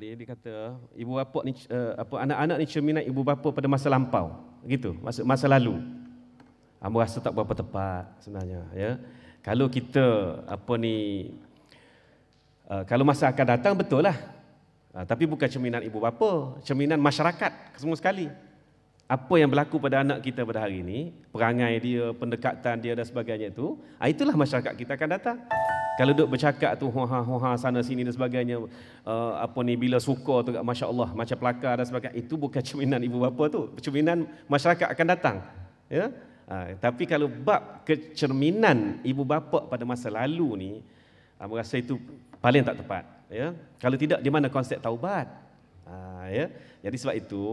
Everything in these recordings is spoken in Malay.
tadi dia kata ibu bapa ni eh, apa anak-anak ni cerminan ibu bapa pada masa lampau. Gitu, masa masa lalu. Ambo rasa tak berapa tepat sebenarnya, ya. Kalau kita apa ni eh, kalau masa akan datang betul lah. Ah, tapi bukan cerminan ibu bapa, cerminan masyarakat semua sekali. Apa yang berlaku pada anak kita pada hari ini, perangai dia, pendekatan dia dan sebagainya itu, ah, itulah masyarakat kita akan datang. Kalau duduk bercakap tu ha ha ha sana sini dan sebagainya uh, apa ni bila suka tu kat masya-Allah macam pelakar dan sebagainya itu bukan cerminan ibu bapa tu. Cerminan masyarakat akan datang. Ya. Uh, tapi kalau bab kecerminan ibu bapa pada masa lalu ni aku ah, rasa itu paling tak tepat ya. Kalau tidak di mana konsep taubat? Ha, ya. Jadi sebab itu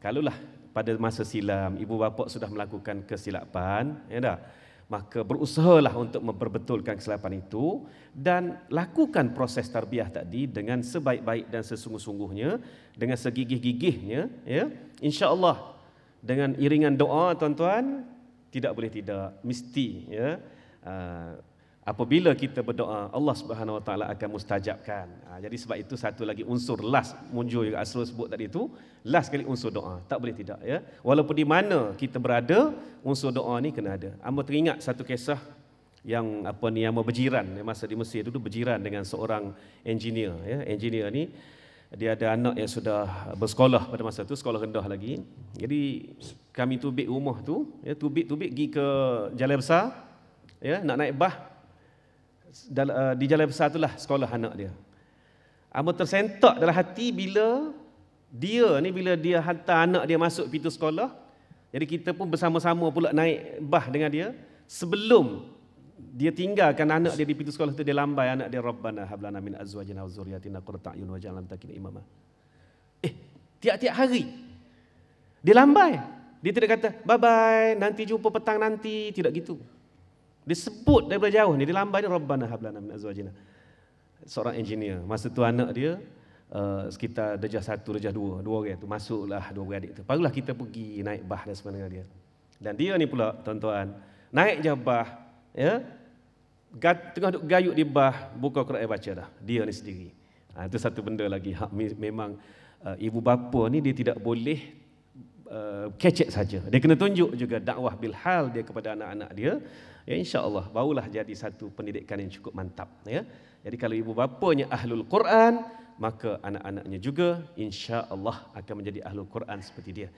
kalaulah pada masa silam ibu bapa sudah melakukan kesilapan ya dah. Maka berusahalah untuk memperbetulkan kesilapan itu dan lakukan proses tarbiyah tadi dengan sebaik-baik dan sesungguh-sungguhnya dengan segigih-gigihnya ya. Insya-Allah dengan iringan doa tuan-tuan tidak boleh tidak mesti ya. Ah, apabila kita berdoa Allah Subhanahu Wa Taala akan mustajabkan ha, jadi sebab itu satu lagi unsur last muncul juga asrul sebut tadi itu last kali unsur doa tak boleh tidak ya walaupun di mana kita berada unsur doa ni kena ada amba teringat satu kisah yang apa ni yang berjiran masa di Mesir dulu berjiran dengan seorang engineer ya engineer ni dia ada anak yang sudah bersekolah pada masa itu sekolah rendah lagi jadi kami tu bit rumah tu ya tubik-tubik pergi ke jalan besar ya nak naik bas Uh, di jalan besar itulah sekolah anak dia. Amu tersentak dalam hati bila dia ni bila dia hantar anak dia masuk pintu sekolah. Jadi kita pun bersama-sama pula naik bah dengan dia sebelum dia tinggalkan anak dia di pintu sekolah tu dia lambai anak dia rabbana hablana min azwajina wa dhurriyyatina qurrata ayun waj'alna lana takina imama. Eh, tiap-tiap hari dia lambai. Dia tidak kata bye bye, nanti jumpa petang nanti, tidak gitu. Disebut daripada jauh ni, dia lambai ni Rabbana hablana min azwajina. Seorang engineer, masa tu anak dia uh, sekitar darjah satu, darjah dua, dua orang tu masuklah dua beradik tu. Barulah kita pergi naik bah dan sebenarnya dia. Dan dia ni pula tuan-tuan, naik je bah, ya. Gat, tengah duk gayut di bah, buka Quran baca dah. Dia ni sendiri. Ha, ah, itu satu benda lagi. Ha, memang uh, ibu bapa ni dia tidak boleh uh, kecek saja. Dia kena tunjuk juga dakwah bilhal dia kepada anak-anak dia. Ya insya-Allah barulah jadi satu pendidikan yang cukup mantap ya. Jadi kalau ibu bapanya ahlul Quran, maka anak-anaknya juga insya-Allah akan menjadi ahlul Quran seperti dia.